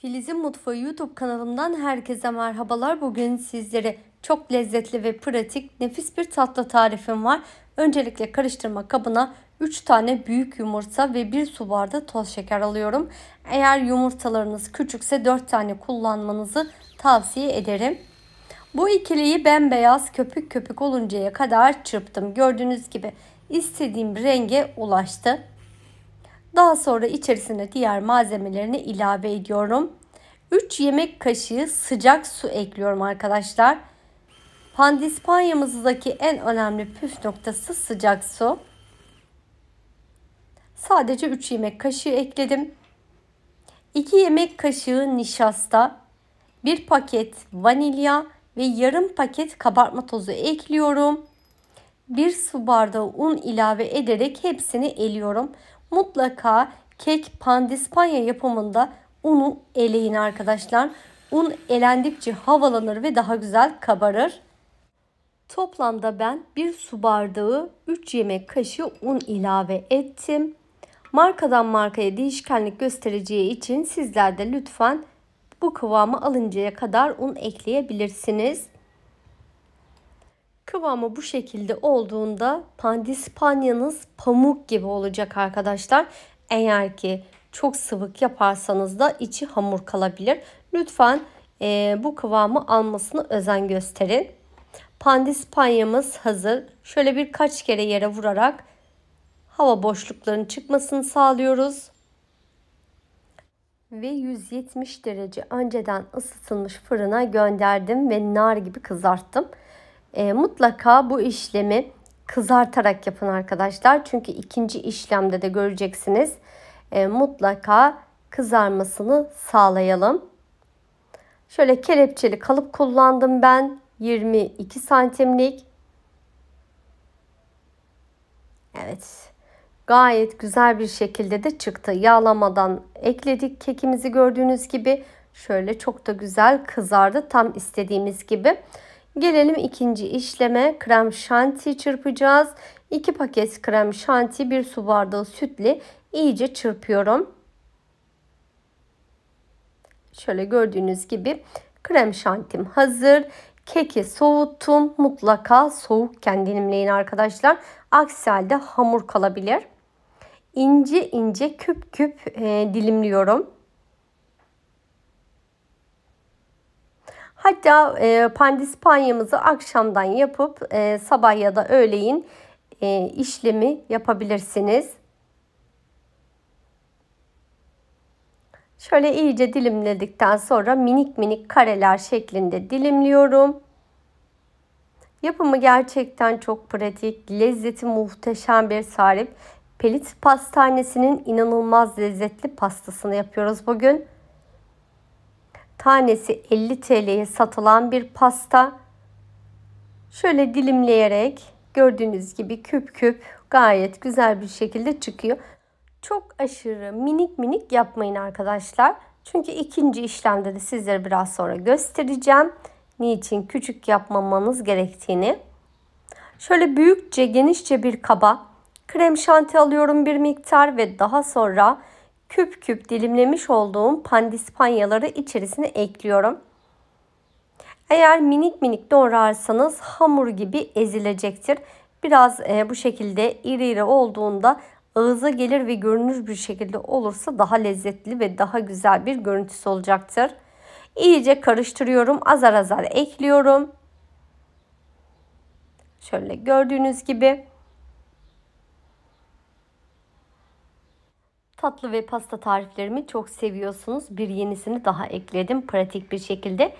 Filiz'in Mutfağı YouTube kanalımdan herkese merhabalar. Bugün sizlere çok lezzetli ve pratik nefis bir tatlı tarifim var. Öncelikle karıştırma kabına 3 tane büyük yumurta ve 1 su bardağı toz şeker alıyorum. Eğer yumurtalarınız küçükse 4 tane kullanmanızı tavsiye ederim. Bu ikiliyi bembeyaz köpük köpük oluncaya kadar çırptım. Gördüğünüz gibi istediğim renge ulaştı. Daha sonra içerisine diğer malzemelerini ilave ediyorum. 3 yemek kaşığı sıcak su ekliyorum arkadaşlar. Pandispanyamızdaki en önemli püf noktası sıcak su. Sadece 3 yemek kaşığı ekledim. 2 yemek kaşığı nişasta, 1 paket vanilya ve yarım paket kabartma tozu ekliyorum. 1 su bardağı un ilave ederek hepsini eliyorum mutlaka kek pandispanya yapımında unu eleyin arkadaşlar. Un elendikçe havalanır ve daha güzel kabarır. Toplamda ben bir su bardağı 3 yemek kaşığı un ilave ettim. Markadan markaya değişkenlik göstereceği için sizler de lütfen bu kıvamı alıncaya kadar un ekleyebilirsiniz. Kıvamı bu şekilde olduğunda pandispanyanız pamuk gibi olacak arkadaşlar. Eğer ki çok sıvık yaparsanız da içi hamur kalabilir. Lütfen e, bu kıvamı almasını özen gösterin. Pandispanyamız hazır. Şöyle birkaç kere yere vurarak hava boşluklarının çıkmasını sağlıyoruz. Ve 170 derece önceden ısıtılmış fırına gönderdim ve nar gibi kızarttım e, mutlaka bu işlemi kızartarak yapın arkadaşlar. Çünkü ikinci işlemde de göreceksiniz. E, mutlaka kızarmasını sağlayalım. Şöyle kelepçeli kalıp kullandım ben. 22 santimlik. Evet. Gayet güzel bir şekilde de çıktı. Yağlamadan ekledik kekimizi gördüğünüz gibi. Şöyle çok da güzel kızardı tam istediğimiz gibi. Gelelim ikinci işleme. Krem şanti çırpacağız. 2 paket krem şanti 1 su bardağı sütle iyice çırpıyorum. Şöyle gördüğünüz gibi krem şantim hazır. Keki soğuttum. Mutlaka soğukken dilimleyin arkadaşlar. Aksi halde hamur kalabilir. İnce ince küp küp e, dilimliyorum. Hatta e, pandispanyamızı akşamdan yapıp e, sabah ya da öğleyin e, işlemi yapabilirsiniz. Şöyle iyice dilimledikten sonra minik minik kareler şeklinde dilimliyorum. Yapımı gerçekten çok pratik, lezzeti muhteşem bir sarip. Pelit Pastanesi'nin inanılmaz lezzetli pastasını yapıyoruz bugün tanesi 50 TL'ye satılan bir pasta. Şöyle dilimleyerek gördüğünüz gibi küp küp gayet güzel bir şekilde çıkıyor. Çok aşırı minik minik yapmayın arkadaşlar. Çünkü ikinci işlemde de sizlere biraz sonra göstereceğim. Niçin küçük yapmamanız gerektiğini. Şöyle büyükçe genişçe bir kaba krem şanti alıyorum bir miktar ve daha sonra küp küp dilimlemiş olduğum pandispanyaları içerisine ekliyorum. Eğer minik minik doğrarsanız hamur gibi ezilecektir. Biraz e, bu şekilde iri iri olduğunda ağıza gelir ve görünür bir şekilde olursa daha lezzetli ve daha güzel bir görüntüsü olacaktır. İyice karıştırıyorum. Azar azar ekliyorum. Şöyle gördüğünüz gibi. tatlı ve pasta tariflerimi çok seviyorsunuz. Bir yenisini daha ekledim pratik bir şekilde.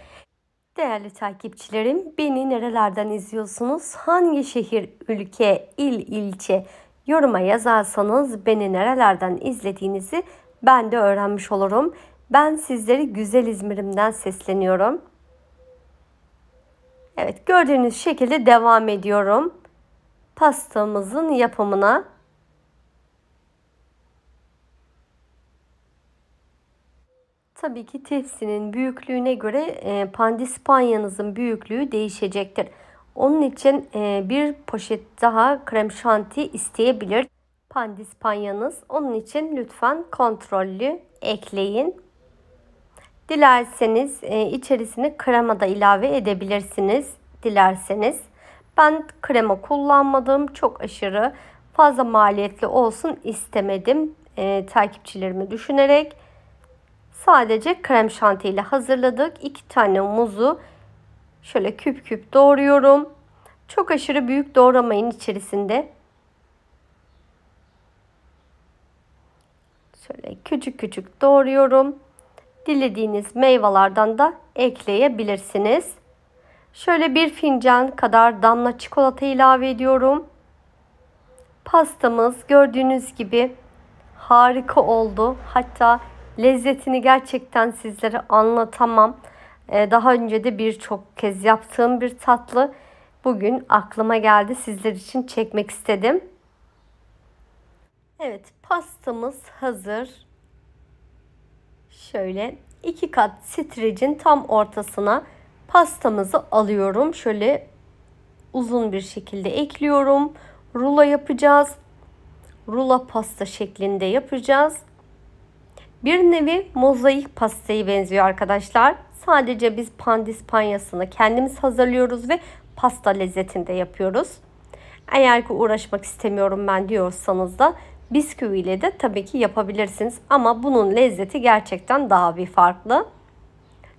Değerli takipçilerim, beni nerelerden izliyorsunuz? Hangi şehir, ülke, il, ilçe yoruma yazarsanız beni nerelerden izlediğinizi ben de öğrenmiş olurum. Ben sizleri güzel İzmir'imden sesleniyorum. Evet, gördüğünüz şekilde devam ediyorum. Pastamızın yapımına tabii ki tepsinin büyüklüğüne göre e, pandispanyanızın büyüklüğü değişecektir. Onun için e, bir poşet daha krem şanti isteyebilir pandispanyanız. Onun için lütfen kontrollü ekleyin. Dilerseniz e, içerisine krema da ilave edebilirsiniz. Dilerseniz ben krema kullanmadım. Çok aşırı fazla maliyetli olsun istemedim. E, takipçilerimi düşünerek Sadece krem şantiyle hazırladık. İki tane muzu şöyle küp küp doğruyorum. Çok aşırı büyük doğramayın içerisinde. Şöyle küçük küçük doğruyorum. Dilediğiniz meyvelerden de ekleyebilirsiniz. Şöyle bir fincan kadar damla çikolata ilave ediyorum. Pastamız gördüğünüz gibi harika oldu. Hatta Lezzetini gerçekten sizlere anlatamam. Ee, daha önce de birçok kez yaptığım bir tatlı. Bugün aklıma geldi sizler için çekmek istedim. Evet pastamız hazır. Şöyle iki kat streçin tam ortasına pastamızı alıyorum. Şöyle uzun bir şekilde ekliyorum. Rula yapacağız. Rula pasta şeklinde yapacağız. Bir nevi mozaik pastayı benziyor arkadaşlar. Sadece biz pandispanyasını kendimiz hazırlıyoruz ve pasta lezzetinde yapıyoruz. Eğer ki uğraşmak istemiyorum ben diyorsanız da bisküviyle de tabii ki yapabilirsiniz. Ama bunun lezzeti gerçekten daha bir farklı.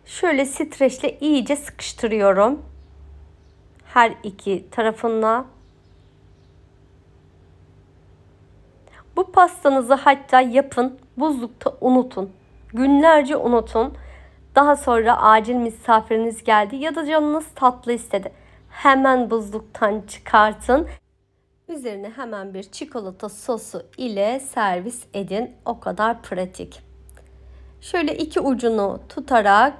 Şöyle streçle iyice sıkıştırıyorum. Her iki tarafına. Bu pastanızı hatta yapın buzlukta unutun. Günlerce unutun. Daha sonra acil misafiriniz geldi ya da canınız tatlı istedi. Hemen buzluktan çıkartın. Üzerine hemen bir çikolata sosu ile servis edin. O kadar pratik. Şöyle iki ucunu tutarak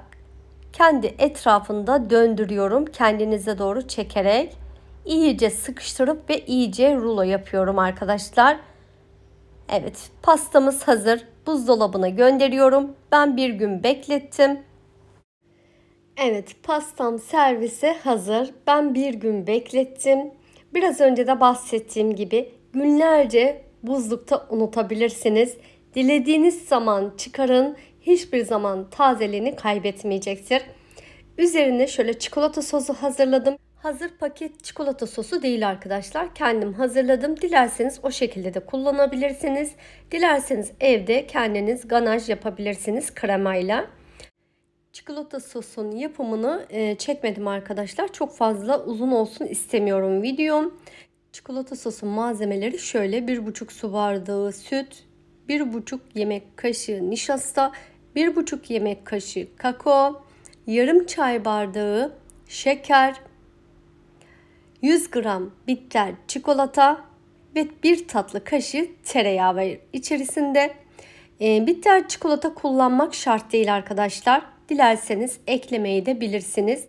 kendi etrafında döndürüyorum. Kendinize doğru çekerek iyice sıkıştırıp ve iyice rulo yapıyorum arkadaşlar. Evet pastamız hazır. Buzdolabına gönderiyorum. Ben bir gün beklettim. Evet pastam servise hazır. Ben bir gün beklettim. Biraz önce de bahsettiğim gibi günlerce buzlukta unutabilirsiniz. Dilediğiniz zaman çıkarın. Hiçbir zaman tazeliğini kaybetmeyecektir. Üzerine şöyle çikolata sosu hazırladım hazır paket çikolata sosu değil arkadaşlar. Kendim hazırladım. Dilerseniz o şekilde de kullanabilirsiniz. Dilerseniz evde kendiniz ganaj yapabilirsiniz kremayla. Çikolata sosunun yapımını e, çekmedim arkadaşlar. Çok fazla uzun olsun istemiyorum videom. Çikolata sosu malzemeleri şöyle 1,5 su bardağı süt, 1,5 yemek kaşığı nişasta, 1,5 yemek kaşığı kakao, yarım çay bardağı şeker, 100 gram bitter çikolata ve 1 tatlı kaşığı tereyağı var içerisinde. E, bitter çikolata kullanmak şart değil arkadaşlar. Dilerseniz eklemeyi de bilirsiniz.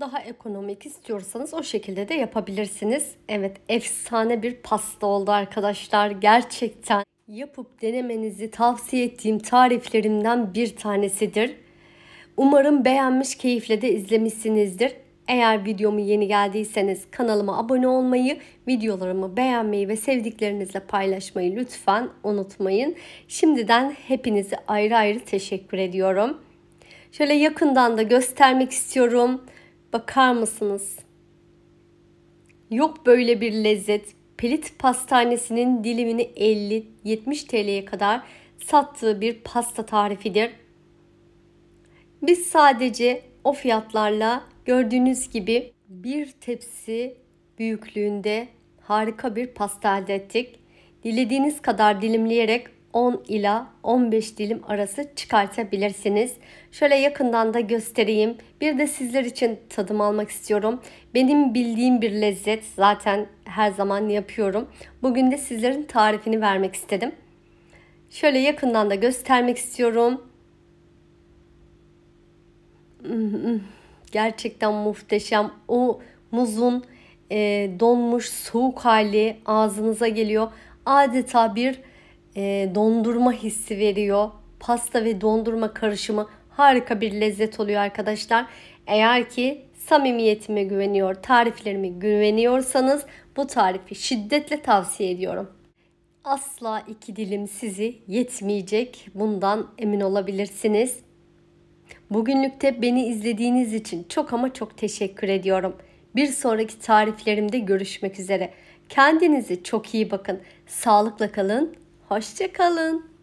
Daha ekonomik istiyorsanız o şekilde de yapabilirsiniz. Evet efsane bir pasta oldu arkadaşlar. Gerçekten yapıp denemenizi tavsiye ettiğim tariflerimden bir tanesidir. Umarım beğenmiş, keyifle de izlemişsinizdir. Eğer videomu yeni geldiyseniz kanalıma abone olmayı, videolarımı beğenmeyi ve sevdiklerinizle paylaşmayı lütfen unutmayın. Şimdiden hepinizi ayrı ayrı teşekkür ediyorum. Şöyle yakından da göstermek istiyorum. Bakar mısınız? Yok böyle bir lezzet. Pelit Pastanesi'nin dilimini 50-70 TL'ye kadar sattığı bir pasta tarifidir. Biz sadece o fiyatlarla Gördüğünüz gibi bir tepsi büyüklüğünde harika bir pasta elde ettik. Dilediğiniz kadar dilimleyerek 10 ila 15 dilim arası çıkartabilirsiniz. Şöyle yakından da göstereyim. Bir de sizler için tadım almak istiyorum. Benim bildiğim bir lezzet zaten her zaman yapıyorum. Bugün de sizlerin tarifini vermek istedim. Şöyle yakından da göstermek istiyorum. Hmm, hmm. Gerçekten muhteşem. O muzun e, donmuş soğuk hali ağzınıza geliyor. Adeta bir e, dondurma hissi veriyor. Pasta ve dondurma karışımı harika bir lezzet oluyor arkadaşlar. Eğer ki samimiyetime güveniyor, tariflerime güveniyorsanız bu tarifi şiddetle tavsiye ediyorum. Asla iki dilim sizi yetmeyecek. Bundan emin olabilirsiniz. Bugünlükte beni izlediğiniz için çok ama çok teşekkür ediyorum. Bir sonraki tariflerimde görüşmek üzere. Kendinizi çok iyi bakın. Sağlıkla kalın. Hoşça kalın.